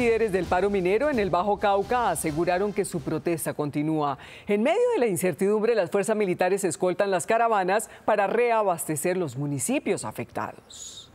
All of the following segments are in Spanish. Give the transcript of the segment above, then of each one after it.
líderes del paro minero en el Bajo Cauca aseguraron que su protesta continúa. En medio de la incertidumbre, las fuerzas militares escoltan las caravanas para reabastecer los municipios afectados.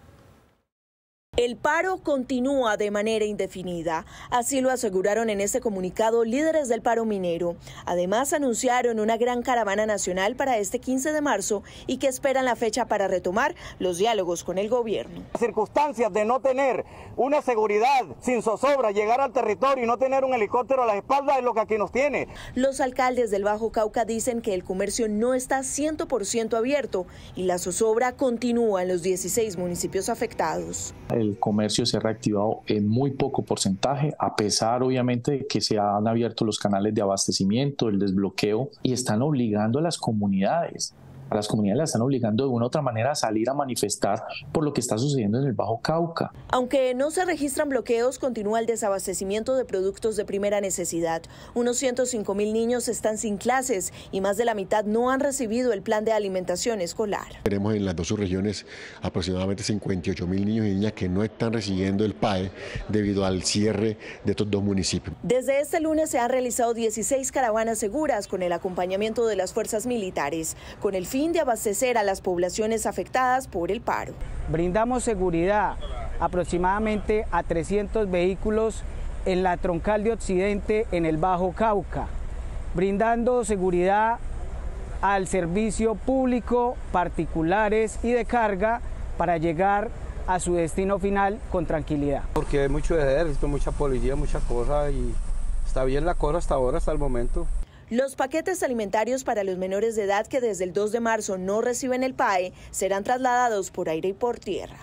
El paro continúa de manera indefinida, así lo aseguraron en este comunicado líderes del paro minero. Además, anunciaron una gran caravana nacional para este 15 de marzo y que esperan la fecha para retomar los diálogos con el gobierno. Las circunstancias de no tener una seguridad sin zozobra, llegar al territorio y no tener un helicóptero a la espalda es lo que aquí nos tiene. Los alcaldes del Bajo Cauca dicen que el comercio no está 100% abierto y la zozobra continúa en los 16 municipios afectados el comercio se ha reactivado en muy poco porcentaje, a pesar obviamente de que se han abierto los canales de abastecimiento, el desbloqueo, y están obligando a las comunidades a las comunidades las están obligando de una u otra manera a salir a manifestar por lo que está sucediendo en el Bajo Cauca. Aunque no se registran bloqueos, continúa el desabastecimiento de productos de primera necesidad. Unos 105 mil niños están sin clases y más de la mitad no han recibido el plan de alimentación escolar. Tenemos en las dos subregiones aproximadamente 58 mil niños y niñas que no están recibiendo el PAE debido al cierre de estos dos municipios. Desde este lunes se han realizado 16 caravanas seguras con el acompañamiento de las fuerzas militares, con el fin de abastecer a las poblaciones afectadas por el paro. Brindamos seguridad aproximadamente a 300 vehículos en la troncal de Occidente en el Bajo Cauca, brindando seguridad al servicio público, particulares y de carga para llegar a su destino final con tranquilidad. Porque hay mucho ejército, mucha policía, mucha cosa y está bien la cosa hasta ahora, hasta el momento. Los paquetes alimentarios para los menores de edad que desde el 2 de marzo no reciben el PAE serán trasladados por aire y por tierra.